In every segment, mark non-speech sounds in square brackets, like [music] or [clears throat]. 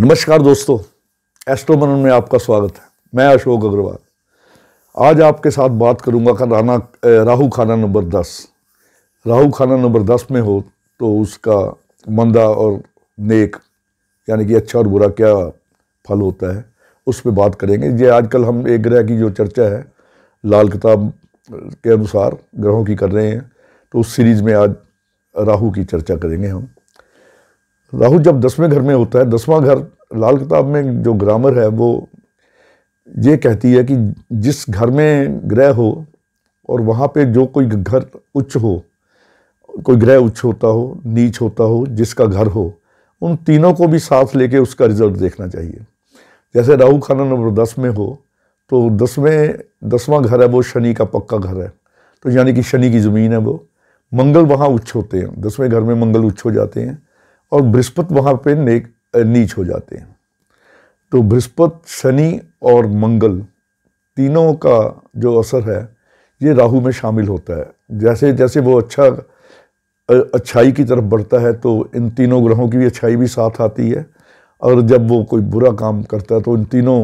नमस्कार दोस्तों एस्ट्रोमन में आपका स्वागत है मैं अशोक अग्रवाल आज आपके साथ बात करूंगा का राना राहु खाना नंबर दस राहु खाना नंबर दस में हो तो उसका मंदा और नेक यानी कि अच्छा और बुरा क्या फल होता है उस पर बात करेंगे ये आजकल हम एक ग्रह की जो चर्चा है लाल किताब के अनुसार ग्रहों की कर रहे हैं तो उस सीरीज़ में आज राहु की चर्चा करेंगे हम राहु जब दसवें घर में होता है दसवां घर लाल किताब में जो ग्रामर है वो ये कहती है कि जिस घर में ग्रह हो और वहाँ पे जो कोई घर उच्च हो कोई ग्रह उच्च होता हो नीच होता हो जिसका घर हो उन तीनों को भी साथ लेके उसका रिजल्ट देखना चाहिए जैसे राहु खाना नंबर दस में हो तो दसवें दसवां घर है वो शनि का पक्का घर है तो यानी कि शनि की ज़मीन है वो मंगल वहाँ उच्च होते हैं दसवें घर में मंगल उच्च हो जाते हैं और बृहस्पत वहाँ पे नेक नीच हो जाते हैं तो बृहस्पत शनि और मंगल तीनों का जो असर है ये राहु में शामिल होता है जैसे जैसे वो अच्छा अच्छाई की तरफ बढ़ता है तो इन तीनों ग्रहों की भी अच्छाई भी साथ आती है और जब वो कोई बुरा काम करता है तो इन तीनों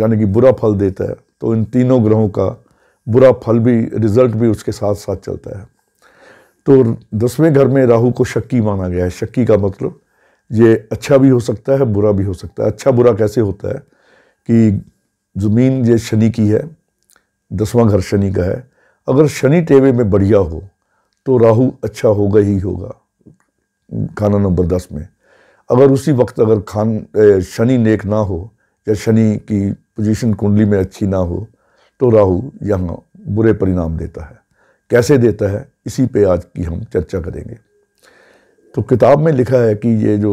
यानी कि बुरा फल देता है तो इन तीनों ग्रहों का बुरा फल भी रिजल्ट भी उसके साथ साथ चलता है तो दसवें घर में राहु को शक्की माना गया है शक्की का मतलब ये अच्छा भी हो सकता है बुरा भी हो सकता है अच्छा बुरा कैसे होता है कि ज़मीन ये शनि की है दसवां घर शनि का है अगर शनि टेवे में बढ़िया हो तो राहु अच्छा होगा ही होगा खाना नंबर दस में अगर उसी वक्त अगर खान शनि नेक ना हो या शनि की पोजीशन कुंडली में अच्छी ना हो तो राहु यहाँ बुरे परिणाम देता है कैसे देता है इसी पे आज की हम चर्चा करेंगे तो किताब में लिखा है कि ये जो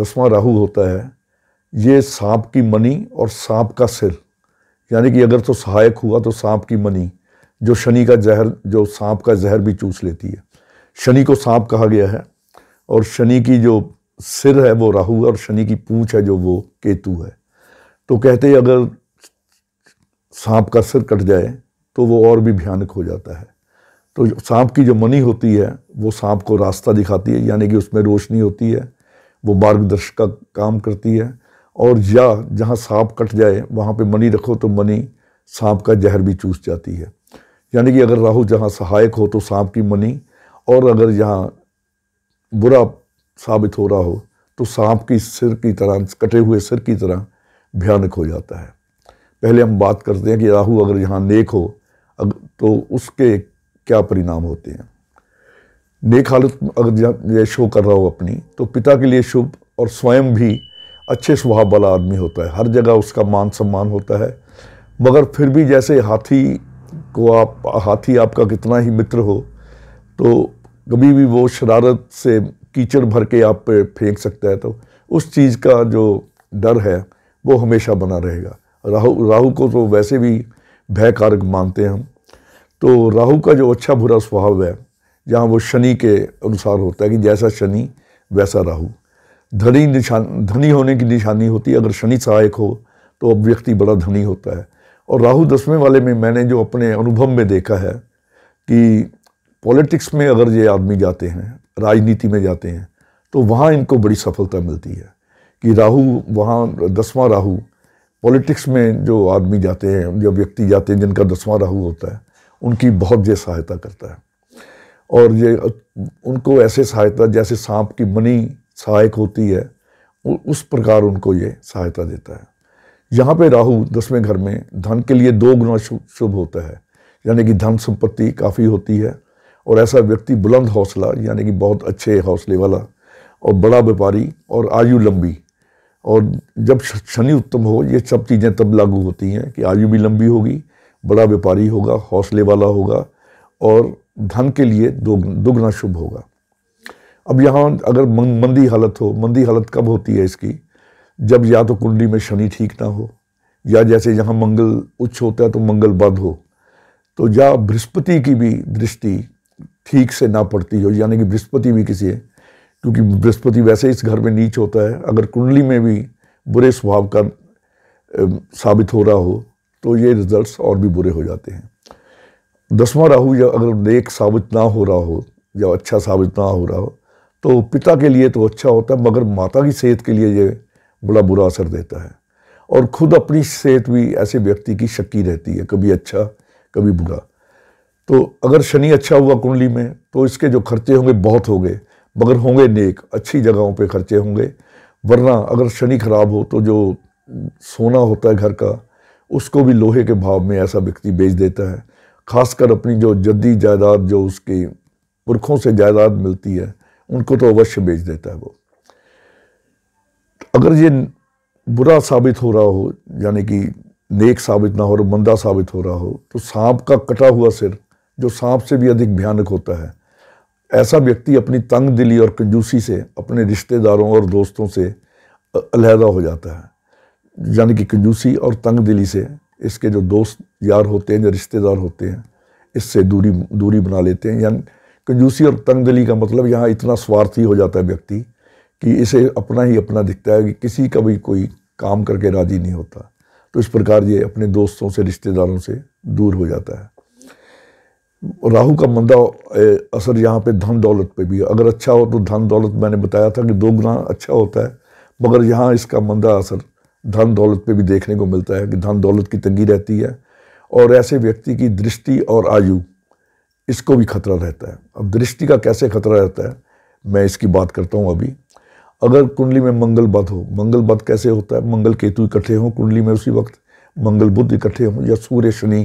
दसवां राहु होता है ये सांप की मनी और सांप का सिर यानी कि अगर तो सहायक हुआ तो सांप की मनी जो शनि का जहर जो सांप का जहर भी चूस लेती है शनि को सांप कहा गया है और शनि की जो सिर है वो राहु है और शनि की पूँछ है जो वो केतु है तो कहते अगर सांप का सिर कट जाए तो वो और भी भयानक हो जाता है तो सांप की जो मनी होती है वो सांप को रास्ता दिखाती है यानी कि उसमें रोशनी होती है वो मार्गदर्शक का काम करती है और या जहाँ सांप कट जाए वहाँ पे मनी रखो तो मनी सांप का जहर भी चूस जाती है यानी कि अगर राहु जहाँ सहायक हो तो सांप की मनी और अगर यहाँ बुरा साबित हो रहा हो तो सांप की सिर की तरह कटे हुए सिर की तरह भयानक हो जाता है पहले हम बात करते हैं कि राहु अगर यहाँ नेक हो तो उसके क्या परिणाम होते हैं नेक हालत अगर यह शो कर रहा हो अपनी तो पिता के लिए शुभ और स्वयं भी अच्छे स्वभाव वाला आदमी होता है हर जगह उसका मान सम्मान होता है मगर फिर भी जैसे हाथी को आप हाथी आपका कितना ही मित्र हो तो कभी भी वो शरारत से कीचड़ भर के आप पे फेंक सकता है तो उस चीज़ का जो डर है वो हमेशा बना रहेगा राहु राहु को तो वैसे भी भयकारक मानते हैं हम तो राहु का जो अच्छा बुरा स्वभाव है जहाँ वो शनि के अनुसार होता है कि जैसा शनि वैसा राहु धनी निशान धनी होने की निशानी होती है अगर शनि सहायक हो तो अब व्यक्ति बड़ा धनी होता है और राहु दसवें वाले में मैंने जो अपने अनुभव में देखा है कि पॉलिटिक्स में अगर ये आदमी जाते हैं राजनीति में जाते हैं तो वहाँ इनको बड़ी सफलता मिलती है कि राहु वहाँ दसवां राहु पॉलिटिक्स में जो आदमी जाते हैं जो व्यक्ति जाते हैं जिनका दसवां राहु होता है उनकी बहुत ये सहायता करता है और ये उनको ऐसे सहायता जैसे सांप की मनी सहायक होती है उस प्रकार उनको ये सहायता देता है यहाँ पे राहु दसवें घर में धन के लिए दो गुना शुभ होता है यानी कि धन संपत्ति काफ़ी होती है और ऐसा व्यक्ति बुलंद हौसला यानी कि बहुत अच्छे हौसले वाला और बड़ा व्यापारी और आयु लंबी और जब शनि उत्तम हो ये सब चीज़ें तब लागू होती हैं कि आयु भी लंबी होगी बड़ा व्यापारी होगा हौसले वाला होगा और धन के लिए दुगना शुभ होगा अब यहाँ अगर मंदी हालत हो मंदी हालत कब होती है इसकी जब या तो कुंडली में शनि ठीक ना हो या जैसे यहाँ मंगल उच्च होता है तो मंगल बद हो तो या बृहस्पति की भी दृष्टि ठीक से ना पड़ती हो यानी कि बृहस्पति भी किसी है क्योंकि बृहस्पति वैसे इस घर में नीच होता है अगर कुंडली में भी बुरे स्वभाव का साबित हो रहा हो तो ये रिजल्ट्स और भी बुरे हो जाते हैं दसवां राहु या अगर नेक साबित ना हो रहा हो या अच्छा साबित ना हो रहा हो तो पिता के लिए तो अच्छा होता है मगर माता की सेहत के लिए ये बड़ा बुरा असर देता है और खुद अपनी सेहत भी ऐसे व्यक्ति की शक्की रहती है कभी अच्छा कभी बुरा तो अगर शनि अच्छा हुआ कुंडली में तो इसके जो खर्चे होंगे बहुत हो गए मगर होंगे नेक अच्छी जगहों पे खर्चे होंगे वरना अगर शनि खराब हो तो जो सोना होता है घर का उसको भी लोहे के भाव में ऐसा व्यक्ति बेच देता है खासकर अपनी जो जद्दी जायदाद जो उसके पुरखों से जायदाद मिलती है उनको तो अवश्य बेच देता है वो अगर ये बुरा साबित हो रहा हो यानी कि नेक साबित ना हो और मंदा साबित हो रहा हो तो सांप का कटा हुआ सिर जो सांप से भी अधिक भयानक होता है ऐसा व्यक्ति अपनी तंग दिली और कंजूसी से अपने रिश्तेदारों और दोस्तों से अलहदा हो जाता है यानी कि कंजूसी और तंग दिली से इसके जो दोस्त यार होते हैं या रिश्तेदार होते हैं इससे दूरी दूरी बना लेते हैं यानी कंजूसी और तंग दिली का मतलब यहाँ इतना स्वार्थी हो जाता है व्यक्ति कि इसे अपना ही अपना दिखता है कि किसी का भी कोई काम करके राजी नहीं होता तो इस प्रकार ये अपने दोस्तों से रिश्तेदारों से दूर हो जाता है राहु का मंदा असर यहाँ पे धन दौलत पे भी अगर अच्छा हो तो धन दौलत मैंने बताया था कि दो गुना अच्छा होता है मगर यहाँ इसका मंदा असर धन दौलत पे भी देखने को मिलता है कि धन दौलत की तंगी रहती है और ऐसे व्यक्ति की दृष्टि और आयु इसको भी खतरा रहता है अब दृष्टि का कैसे खतरा रहता है मैं इसकी बात करता हूँ अभी अगर कुंडली में मंगल बद हो मंगल बद कैसे होता है मंगल केतु इकट्ठे हों कुंडली में उसी वक्त मंगल बुद्ध इकट्ठे हों या सूर्य शनि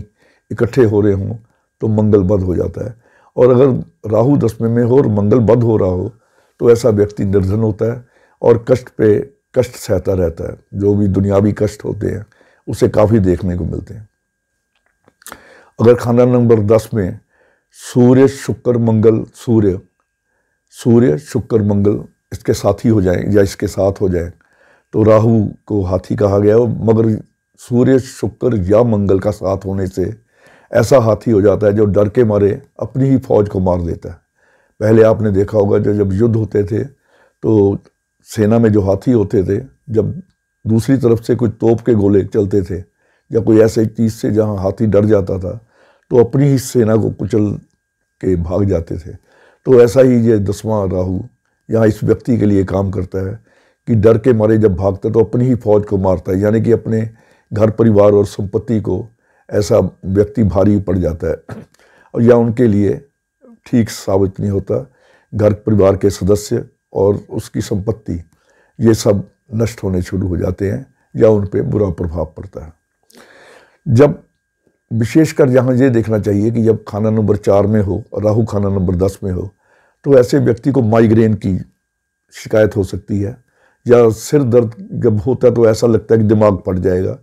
इकट्ठे हो रहे हों तो मंगल बद हो जाता है और अगर राहु दसवें में हो और मंगल बद हो रहा हो तो ऐसा व्यक्ति निर्धन होता है और कष्ट पे कष्ट सहता रहता है जो भी दुनियावी कष्ट होते हैं उसे काफ़ी देखने को मिलते हैं अगर खाना नंबर दस में सूर्य शुक्र मंगल सूर्य सूर्य शुक्र मंगल इसके साथी हो जाएं या इसके साथ हो जाएं तो राहु को हाथी कहा गया मगर सूर्य शुक्र या मंगल का साथ होने से ऐसा हाथी हो जाता है जो डर के मारे अपनी ही फौज को मार देता है पहले आपने देखा होगा जो जब युद्ध होते थे तो सेना में जो हाथी होते थे जब दूसरी तरफ से कुछ तोप के गोले चलते थे या कोई ऐसे चीज़ से जहाँ हाथी डर जाता था तो अपनी ही सेना को कुचल के भाग जाते थे तो ऐसा ही ये दसवां राहु यहाँ इस व्यक्ति के लिए काम करता है कि डर के मारे जब भागता तो अपनी ही फौज को मारता है यानी कि अपने घर परिवार और संपत्ति को ऐसा व्यक्ति भारी पड़ जाता है और या उनके लिए ठीक साबित नहीं होता घर परिवार के सदस्य और उसकी संपत्ति ये सब नष्ट होने शुरू हो जाते हैं या उन पर बुरा प्रभाव पड़ता है जब विशेषकर यहाँ ये देखना चाहिए कि जब खाना नंबर चार में हो राहु खाना नंबर दस में हो तो ऐसे व्यक्ति को माइग्रेन की शिकायत हो सकती है या सिर दर्द जब होता है तो ऐसा लगता है कि दिमाग पड़ जाएगा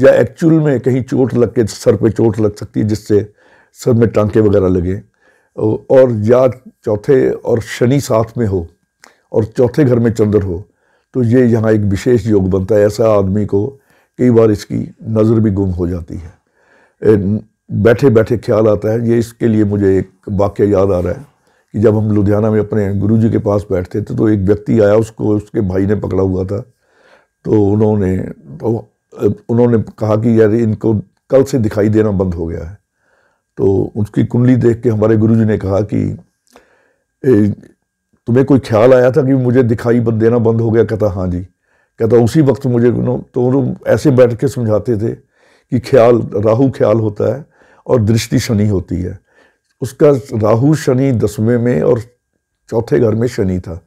या एक्चुअल में कहीं चोट लग के सर पे चोट लग सकती है जिससे सर में टांके वगैरह लगे और या चौथे और शनि साथ में हो और चौथे घर में चंद्र हो तो ये यहाँ एक विशेष योग बनता है ऐसा आदमी को कई बार इसकी नज़र भी गुम हो जाती है बैठे बैठे ख्याल आता है ये इसके लिए मुझे एक वाक्य याद आ रहा है कि जब हम लुधियाना में अपने गुरुजी के पास बैठते थे तो एक व्यक्ति आया उसको उसके भाई ने पकड़ा हुआ था तो उन्होंने तो उन्होंने कहा कि यार इनको कल से दिखाई देना बंद हो गया है तो उसकी कुंडली देख के हमारे गुरुजी ने कहा कि तुम्हें कोई ख्याल आया था कि मुझे दिखाई देना बंद हो गया कहता हाँ जी कहता उसी वक्त मुझे नो तो ऐसे बैठ के समझाते थे कि ख्याल राहु ख्याल होता है और दृष्टि शनि होती है उसका राहु शनि दसवें में और चौथे घर में शनि था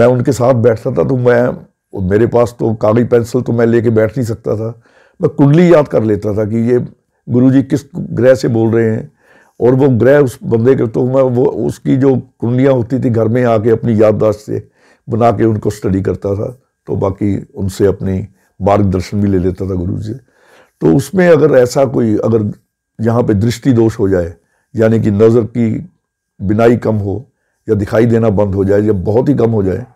मैं उनके साथ बैठता था तो मैं मेरे पास तो कागज पेंसिल तो मैं लेके बैठ नहीं सकता था मैं कुंडली याद कर लेता था कि ये गुरुजी किस ग्रह से बोल रहे हैं और वो ग्रह उस बंदे के तो मैं वो उसकी जो कुंडलियाँ होती थी घर में आके अपनी याददाश्त से बना के उनको स्टडी करता था तो बाकी उनसे अपनी मार्गदर्शन भी ले लेता था गुरु से तो उसमें अगर ऐसा कोई अगर यहाँ पे दृष्टि दोष हो जाए यानी कि नज़र की बिनाई कम हो या दिखाई देना बंद हो जाए या बहुत ही कम हो जाए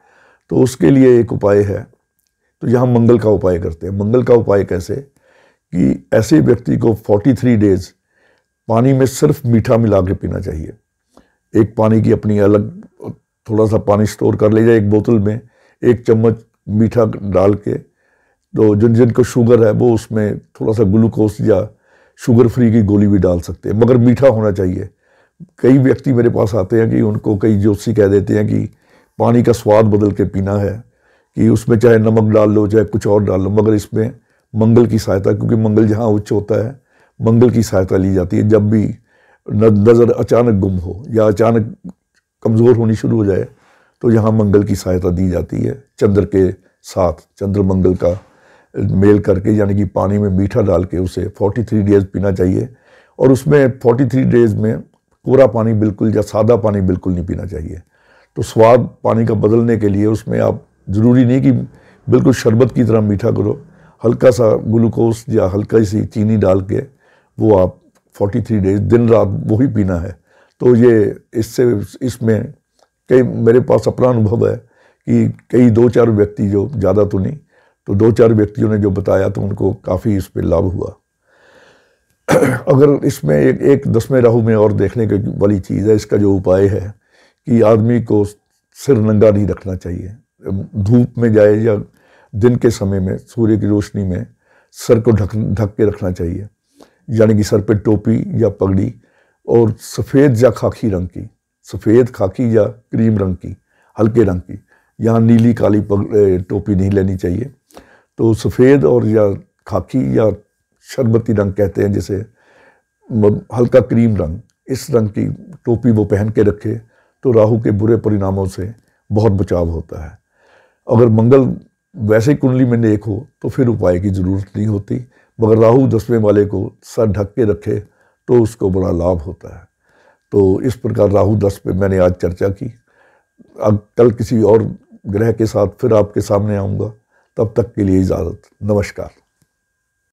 तो उसके लिए एक उपाय है तो यहाँ मंगल का उपाय करते हैं मंगल का उपाय कैसे कि ऐसे व्यक्ति को 43 डेज़ पानी में सिर्फ मीठा मिला के पीना चाहिए एक पानी की अपनी अलग थोड़ा सा पानी स्टोर कर ले जाए एक बोतल में एक चम्मच मीठा डाल के तो जिन जिन को शुगर है वो उसमें थोड़ा सा ग्लूकोज या शुगर फ्री की गोली भी डाल सकते हैं मगर मीठा होना चाहिए कई व्यक्ति मेरे पास आते हैं कि उनको कई जोशी कह देते हैं कि पानी का स्वाद बदल के पीना है कि उसमें चाहे नमक डाल लो चाहे कुछ और डाल लो मगर इसमें मंगल की सहायता क्योंकि मंगल जहाँ उच्च होता है मंगल की सहायता ली जाती है जब भी नज़र अचानक गुम हो या अचानक कमज़ोर होनी शुरू हो जाए तो यहाँ मंगल की सहायता दी जाती है चंद्र के साथ चंद्र मंगल का मेल करके यानी कि पानी में मीठा डाल के उसे 43 डेज़ पीना चाहिए और उसमें 43 डेज़ में कोरा पानी बिल्कुल या सादा पानी बिल्कुल नहीं पीना चाहिए तो स्वाद पानी का बदलने के लिए उसमें आप ज़रूरी नहीं कि बिल्कुल शरबत की तरह मीठा करो हल्का सा ग्लूकोज या हल्का सी चीनी डाल के वो आप 43 डेज दिन रात वही पीना है तो ये इससे इसमें कई मेरे पास अपना अनुभव है कि कई दो चार व्यक्ति जो ज़्यादा तो नहीं तो दो चार व्यक्तियों ने जो बताया तो उनको काफ़ी इस पर लाभ हुआ [clears throat] अगर इसमें एक एक दसवें राहु में और देखने की वाली चीज़ है इसका जो उपाय है कि आदमी को सिर नंगा नहीं रखना चाहिए धूप में जाए या दिन के समय में सूर्य की रोशनी में सर को ढक ढक के रखना चाहिए यानी कि सर पे टोपी या पगड़ी और सफ़ेद या खाकी रंग की सफ़ेद खाकी या क्रीम रंग की हल्के रंग की यहाँ नीली काली पग टोपी नहीं लेनी चाहिए तो सफ़ेद और या खाकी या शरबती रंग कहते हैं जैसे हल्का क्रीम रंग इस रंग की टोपी वो पहन के रखे तो राहु के बुरे परिणामों से बहुत बचाव होता है अगर मंगल वैसे कुंडली में नेक हो तो फिर उपाय की ज़रूरत नहीं होती मगर राहु दसवें वाले को सर ढक के रखे तो उसको बड़ा लाभ होता है तो इस प्रकार राहु दस पे मैंने आज चर्चा की अब कल किसी और ग्रह के साथ फिर आपके सामने आऊँगा तब तक के लिए इजाज़त नमस्कार